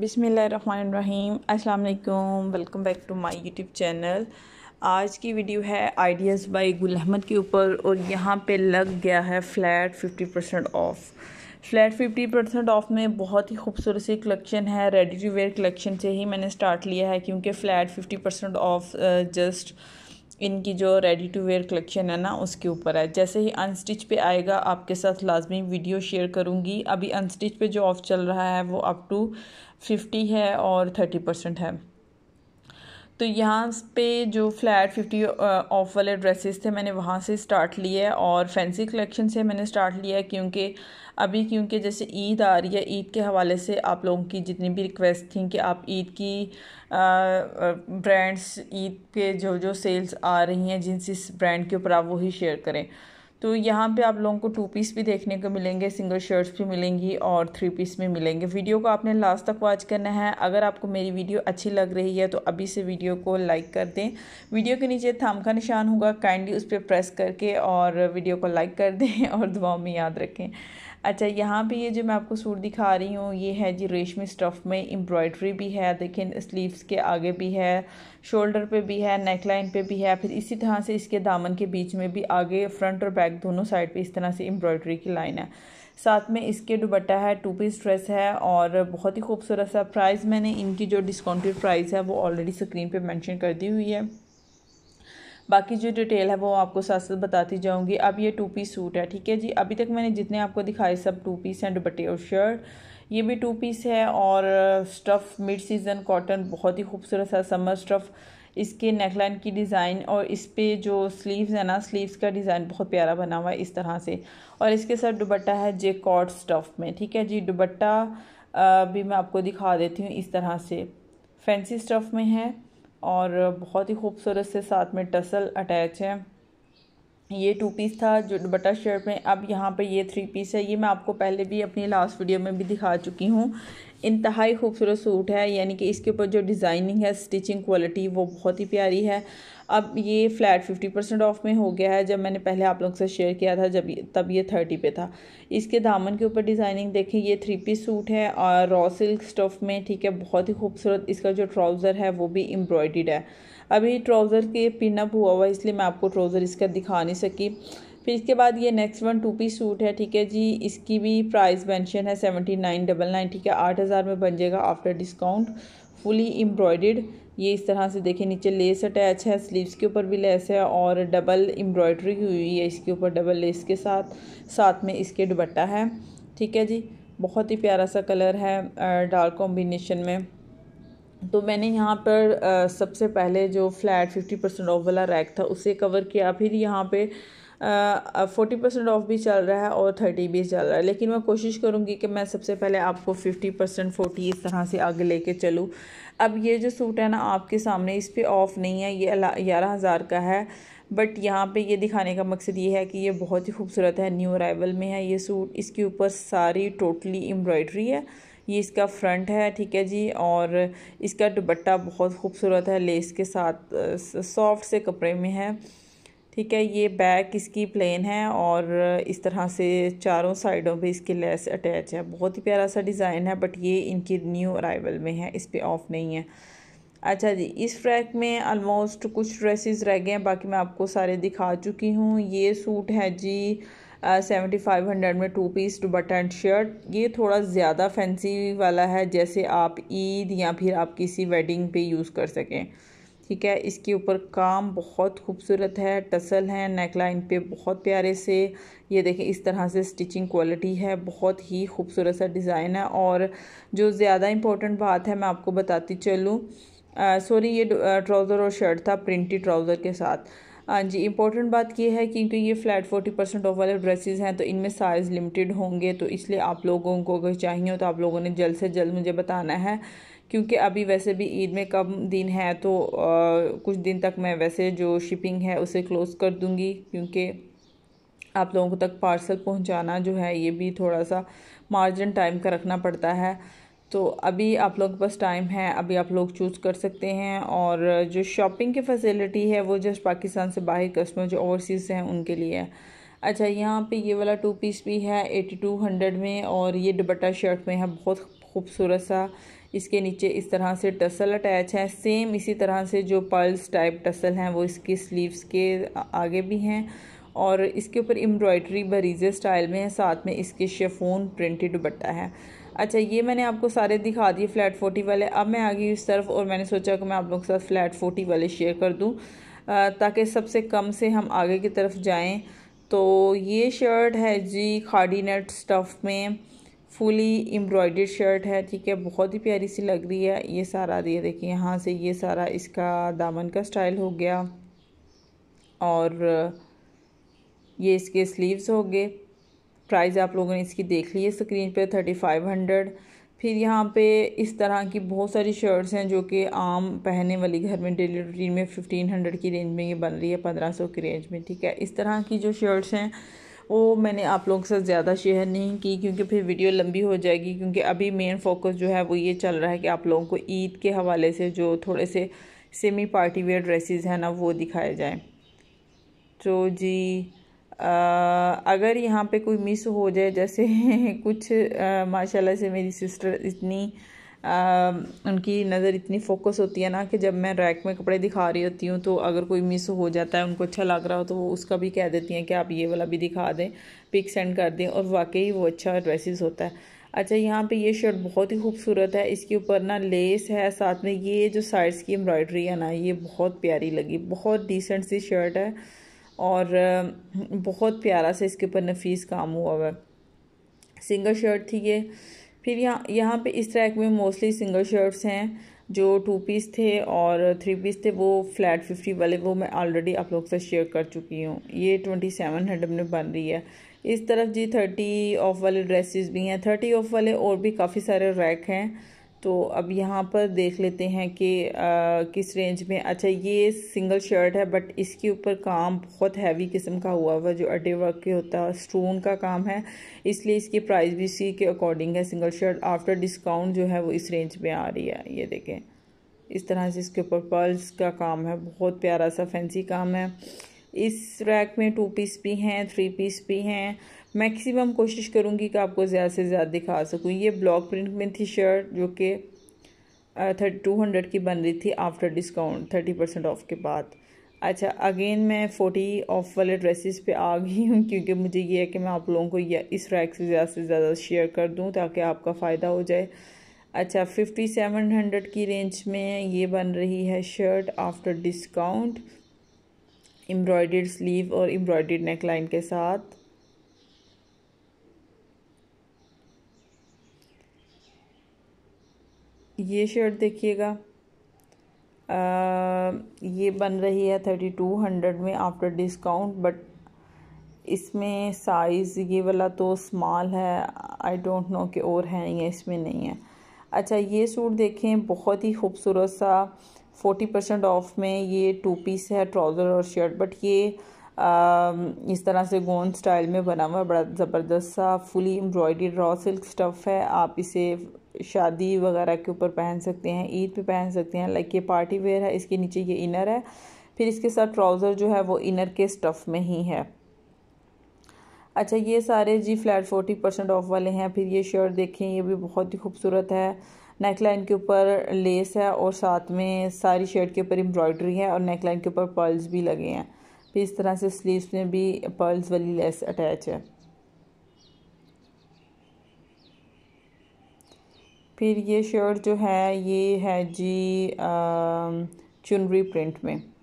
बिसमीम् अस्सलाम welcome back to my YouTube channel आज की वीडियो है आइडियाज़ बाय गुल अहमद के ऊपर और यहाँ पे लग गया है flat 50 percent off flat 50 percent off में बहुत ही खूबसूरत सी कलेक्शन है रेडी टू वेयर कलेक्शन से ही मैंने स्टार्ट लिया है क्योंकि flat fifty percent off just इनकी जो रेडी टू वेयर कलेक्शन है ना उसके ऊपर है जैसे ही अनस्टिच पे आएगा आपके साथ लाजमी वीडियो शेयर करूँगी अभी अनस्टिच पे जो ऑफ चल रहा है वो अप टू फिफ्टी है और थर्टी परसेंट है तो यहाँ पे जो फ्लैट फिफ्टी ऑफ वाले ड्रेसेस थे मैंने वहाँ से स्टार्ट लिए है और फैंसी कलेक्शन से मैंने स्टार्ट लिया है क्योंकि अभी क्योंकि जैसे ईद आ रही है ईद के हवाले से आप लोगों की जितनी भी रिक्वेस्ट थी कि आप ईद की ब्रांड्स ईद के जो जो सेल्स आ रही हैं जिन जिस ब्रांड के ऊपर आप वही शेयर करें तो यहाँ पे आप लोगों को टू पीस भी देखने को मिलेंगे सिंगल शर्ट्स भी मिलेंगी और थ्री पीस भी मिलेंगे वीडियो को आपने लास्ट तक वॉच करना है अगर आपको मेरी वीडियो अच्छी लग रही है तो अभी से वीडियो को लाइक कर दें वीडियो के नीचे थाम का निशान होगा काइंडली उस पर प्रेस करके और वीडियो को लाइक कर दें और दुआओं में याद रखें अच्छा यहाँ पे ये जो मैं आपको सूट दिखा रही हूँ ये है जी रेशमी स्टफ़ में एम्ब्रॉयडरी भी है देखें स्लीव्स के आगे भी है शोल्डर पे भी है नेक लाइन पे भी है फिर इसी तरह से इसके दामन के बीच में भी आगे फ्रंट और बैक दोनों साइड पे इस तरह से एम्ब्रॉयडरी की लाइन है साथ में इसके दुबट्टा है टू पीस ड्रेस है और बहुत ही खूबसूरत सा प्राइस मैंने इनकी जो डिस्काउंटेड प्राइस है वो ऑलरेडी स्क्रीन पर मैंशन कर दी हुई है बाकी जो डिटेल है वो आपको साथ साथ बताती जाऊँगी अब ये टू पीस सूट है ठीक है जी अभी तक मैंने जितने आपको दिखाए सब टू पीस हैं दुपट्टे और शर्ट ये भी टू पीस है और स्टफ़ मिड सीज़न कॉटन बहुत ही खूबसूरत सा समर स्टफ़ इसके नेकलाइन की डिज़ाइन और इस पर जो स्लीव्स है ना स्लीव्स का डिज़ाइन बहुत प्यारा बना हुआ है इस तरह से और इसके साथ दुबट्टा है जे कॉट स्टफ़ में ठीक है जी दुबट्टा uh, भी मैं आपको दिखा देती हूँ इस तरह से फैंसी स्टफ़ में है और बहुत ही खूबसूरत से साथ में टसल अटैच है ये टू पीस था जो बटा शर्ट में अब यहाँ पर ये थ्री पीस है ये मैं आपको पहले भी अपनी लास्ट वीडियो में भी दिखा चुकी हूँ इंतहाई खूबसूरत सूट है यानी कि इसके ऊपर जो डिज़ाइनिंग है स्टिचिंग क्वालिटी वो बहुत ही प्यारी है अब ये फ़्लैट फिफ्टी परसेंट ऑफ में हो गया है जब मैंने पहले आप लोग से शेयर किया था जब तब ये थर्टी पे था इसके दामन के ऊपर डिज़ाइनिंग देखें ये थ्री पीस सूट है और रॉ सिल्क स्टफ़ में ठीक है बहुत ही खूबसूरत इसका जो ट्राउज़र है वो भी एम्ब्रॉयड है अभी ट्राउज़र के पिनअप हुआ हुआ इसलिए मैं आपको ट्राउज़र इसका दिखा नहीं सकी फिर इसके बाद ये next one two piece suit है ठीक है जी इसकी भी प्राइस मेंशन है सेवेंटी नाइन डबल नाइन ठीक है आठ हज़ार में बन जाएगा आफ्टर डिस्काउंट फुली एम्ब्रॉयड ये इस तरह से देखें नीचे लेस अटैच है स्लीव्स के ऊपर भी लेस है और डबल एम्ब्रॉयडरी हुई है इसके ऊपर डबल लेस के साथ साथ में इसके दुपट्टा है ठीक है जी बहुत ही प्यारा सा कलर है डार्क कॉम्बिनेशन में तो मैंने यहाँ पर आ, सबसे पहले जो फ्लैट फिफ्टी परसेंट ऑफ वाला रैक था उसे कवर किया फिर यहाँ पे फोर्टी परसेंट ऑफ भी चल रहा है और थर्टी भी चल रहा है लेकिन मैं कोशिश करूँगी कि मैं सबसे पहले आपको फिफ्टी परसेंट फोर्टी इस तरह से आगे लेके चलूँ अब ये जो सूट है ना आपके सामने इस पर ऑफ़ नहीं है ये ग्यारह हज़ार का है बट यहाँ पे ये दिखाने का मकसद ये है कि ये बहुत ही खूबसूरत है न्यू अराइवल में है ये सूट इसके ऊपर सारी टोटली एम्ब्रॉयडरी है ये इसका फ्रंट है ठीक है जी और इसका दुपट्टा बहुत खूबसूरत है लेस के साथ सॉफ्ट से कपड़े में है ठीक है ये बैक इसकी प्लेन है और इस तरह से चारों साइडों पे इसकी लेस अटैच है बहुत ही प्यारा सा डिज़ाइन है बट ये इनकी न्यू अराइवल में है इस पर ऑफ नहीं है अच्छा जी इस फ्रैक में आलमोस्ट कुछ ड्रेसेस रह गए हैं बाकी मैं आपको सारे दिखा चुकी हूँ ये सूट है जी सेवेंटी फाइव हंड्रेड में two piece dupatta and shirt ये थोड़ा ज़्यादा फैंसी वाला है जैसे आप ईद या फिर आप किसी वेडिंग पे यूज़ कर सकें ठीक है इसके ऊपर काम बहुत खूबसूरत है टसल है नेकलाइन पे बहुत प्यारे से ये देखें इस तरह से स्टिचिंग क्वालिटी है बहुत ही खूबसूरत सा डिज़ाइन है और जो ज़्यादा इम्पोर्टेंट बात है मैं आपको बताती चलूँ सॉरी ये ट्राउज़र और शर्ट था प्रिंटी ट्राउज़र के साथ हाँ जी इंपॉर्टेंट बात यह है क्योंकि ये फ्लैट फोर्टी परसेंट ऑफ वाले ड्रेसेस हैं तो इनमें साइज़ लिमिटेड होंगे तो इसलिए आप लोगों को अगर चाहिए हो तो आप लोगों ने जल्द से जल्द मुझे बताना है क्योंकि अभी वैसे भी ईद में कम दिन है तो आ, कुछ दिन तक मैं वैसे जो शिपिंग है उसे क्लोज़ कर दूँगी क्योंकि आप लोगों तक पार्सल पहुंचाना जो है ये भी थोड़ा सा मार्जिन टाइम का रखना पड़ता है तो अभी आप लोग के पास टाइम है अभी आप लोग चूज़ कर सकते हैं और जो शॉपिंग की फैसिलिटी है वो जस्ट पाकिस्तान से बाहर कस्टमर जो ओवरसीज़ हैं उनके लिए है अच्छा यहाँ पे ये वाला टू पीस भी है एटी टू हंड्रेड में और ये दुपट्टा शर्ट में है बहुत खूबसूरत सा इसके नीचे इस तरह से टसल अटैच है सेम इसी तरह से जो पर्ल्स टाइप टसल हैं वो इसकी स्लीव्स के आगे भी हैं और इसके ऊपर एम्ब्रॉयडरी बरीजे स्टाइल में है साथ में इसके शेफोन प्रिंटेड दुपट्टा है अच्छा ये मैंने आपको सारे दिखा दिए फ्लैट फोर्टी वाले अब मैं आ गई इस तरफ और मैंने सोचा कि मैं आप लोगों के साथ फ्लैट फोर्टी वाले शेयर कर दूँ ताकि सबसे कम से हम आगे की तरफ जाएँ तो ये शर्ट है जी खाडी नेट स्टफ़ में फुली एम्ब्रॉयडर्ड शर्ट है ठीक है बहुत ही प्यारी सी लग रही है ये सारा ये देखिए यहाँ से ये सारा इसका दामन का स्टाइल हो गया और ये इसके स्लीव्स हो गए प्राइस आप लोगों ने इसकी देख ली है स्क्रीन पे थर्टी फाइव हंड्रेड फिर यहाँ पे इस तरह की बहुत सारी शर्ट्स हैं जो कि आम पहनने वाली घर में डेली रूटीन में फिफ्टीन हंड्रेड की रेंज में ये बन रही है पंद्रह सौ की रेंज में ठीक है इस तरह की जो शर्ट्स हैं वो मैंने आप लोगों के साथ ज़्यादा शेयर नहीं की क्योंकि फिर वीडियो लंबी हो जाएगी क्योंकि अभी मेन फोकस जो है वो ये चल रहा है कि आप लोगों को ईद के हवाले से जो थोड़े से सेमी पार्टी वेयर ड्रेसेस हैं ना वो दिखाए जाएँ तो जी आ, अगर यहाँ पे कोई मिस हो जाए जैसे कुछ माशाल्लाह से मेरी सिस्टर इतनी आ, उनकी नज़र इतनी फोकस होती है ना कि जब मैं रैक में कपड़े दिखा रही होती हूँ तो अगर कोई मिस हो जाता है उनको अच्छा लग रहा हो तो वो उसका भी कह देती हैं कि आप ये वाला भी दिखा दें पिक सेंड कर दें और वाकई वो अच्छा ड्रेसिस होता है अच्छा यहाँ पे ये शर्ट बहुत ही खूबसूरत है इसके ऊपर ना लेस है साथ में ये जो साइड्स की एम्ब्रॉयडरी है ना ये बहुत प्यारी लगी बहुत डिसेंट सी शर्ट है और बहुत प्यारा सा इसके ऊपर नफीस काम हुआ हुआ है सिंगल शर्ट थी ये फिर यहाँ यहाँ पे इस ट्रैक में मोस्टली सिंगल शर्ट्स हैं जो टू पीस थे और थ्री पीस थे वो फ्लैट फिफ्टी वाले वो मैं ऑलरेडी आप लोग से शेयर कर चुकी हूँ ये ट्वेंटी सेवन हंड्रेड में बन रही है इस तरफ जी थर्टी ऑफ वाले ड्रेसेस भी हैं थर्टी ऑफ वाले और भी काफ़ी सारे रैक हैं तो अब यहाँ पर देख लेते हैं कि आ, किस रेंज में अच्छा ये सिंगल शर्ट है बट इसके ऊपर काम बहुत हैवी किस्म का हुआ हुआ जो अड्डे वर्क के होता है स्टोन का काम है इसलिए इसकी प्राइस भी इसी के अकॉर्डिंग है सिंगल शर्ट आफ्टर डिस्काउंट जो है वो इस रेंज में आ रही है ये देखें इस तरह से इसके ऊपर पर्ल्स का काम है बहुत प्यारा सा फैंसी काम है इस रैक में टू पीस भी हैं थ्री पीस भी हैं मैक्सिमम कोशिश करूँगी कि आपको ज़्यादा से ज़्यादा दिखा सकूँ ये ब्लॉक प्रिंट में थी शर्ट जो कि थर्टी टू हंड्रेड की बन रही थी after discount thirty percent off के बाद अच्छा अगेन मैं फोर्टी ऑफ वाले ड्रेसेस पे आ गई हूँ क्योंकि मुझे ये है कि मैं आप लोगों को यह इस रैक से ज़्यादा से ज़्यादा शेयर कर दूँ ताकि आपका फ़ायदा हो जाए अच्छा फिफ्टी सेवन हंड्रेड की रेंज में ये बन रही है shirt after discount embroidered sleeve और एम्ब्रॉयडर्ड नेक लाइन के साथ ये शर्ट देखिएगा ये बन रही है थर्टी टू हंड्रेड में आफ्टर डिस्काउंट बट इसमें साइज़ ये वाला तो स्मॉल है आई डोंट नो कि और है या इसमें नहीं है अच्छा ये सूट देखें बहुत ही खूबसूरत सा फोर्टी परसेंट ऑफ में ये टू पीस है ट्राउज़र और शर्ट बट ये आ, um, इस तरह से गोन स्टाइल में बना हुआ बड़ा ज़बरदस्त सा fully embroidery raw silk stuff है आप इसे शादी वगैरह के ऊपर पहन सकते हैं ईद पे पहन सकते हैं लाइक ये पार्टी वेयर है इसके नीचे ये इनर है फिर इसके साथ ट्राउज़र जो है वो इनर के स्टफ़ में ही है अच्छा ये सारे जी फ्लैट फोर्टी परसेंट ऑफ वाले हैं फिर ये शर्ट देखें ये भी बहुत ही खूबसूरत है नेक लाइन के ऊपर लेस है और साथ में सारी शर्ट के ऊपर एम्ब्रॉयडरी है और नेक लाइन के ऊपर पर्ल्स भी लगे हैं फिर इस तरह से स्लीव्स में भी पर्ल्स वाली लेस अटैच है फिर ये शर्ट जो है ये है जी चुनरी प्रिंट में